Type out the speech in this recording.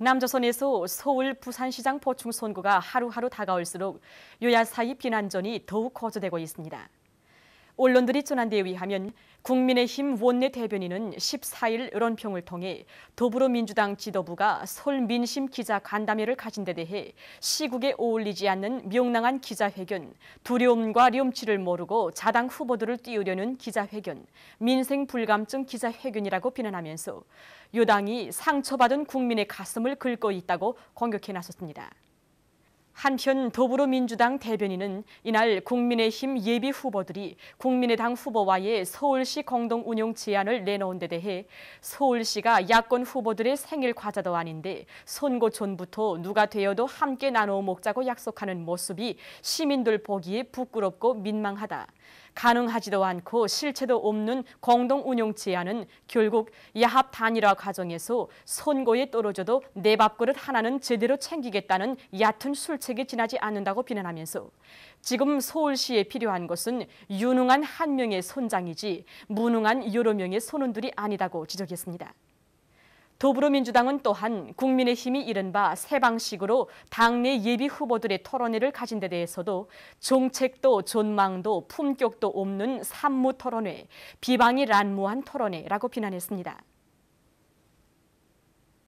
남조선에서 서울 부산시장 보충 선거가 하루하루 다가올수록 요야 사이 비난전이 더욱 거조되고 있습니다. 언론들이 전한 데에 의하면 국민의힘 원내 대변인은 14일 여론평을 통해 더불어민주당 지도부가 설 민심 기자 간담회를 가진 데 대해 시국에 어울리지 않는 명랑한 기자회견, 두려움과 렴치를 모르고 자당 후보들을 띄우려는 기자회견, 민생 불감증 기자회견이라고 비난하면서 여당이 상처받은 국민의 가슴을 긁고 있다고 공격해 나섰습니다. 한편 더불어민주당 대변인은 이날 국민의힘 예비 후보들이 국민의당 후보와의 서울시 공동 운영 제안을 내놓은 데 대해 서울시가 야권 후보들의 생일 과자도 아닌데 선거 전부터 누가 되어도 함께 나눠 먹자고 약속하는 모습이 시민들 보기에 부끄럽고 민망하다. 가능하지도 않고 실체도 없는 공동 운용 제안은 결국 야합 단일화 과정에서 선고에 떨어져도 내 밥그릇 하나는 제대로 챙기겠다는 얕은 술책에 지나지 않는다고 비난하면서 지금 서울시에 필요한 것은 유능한 한 명의 손장이지 무능한 여러 명의 손원들이 아니다고 지적했습니다. 더불어민주당은 또한 국민의힘이 이른바 새 방식으로 당내 예비 후보들의 토론회를 가진 데 대해서도 정책도 존망도 품격도 없는 산무 토론회, 비방이 란무한 토론회라고 비난했습니다.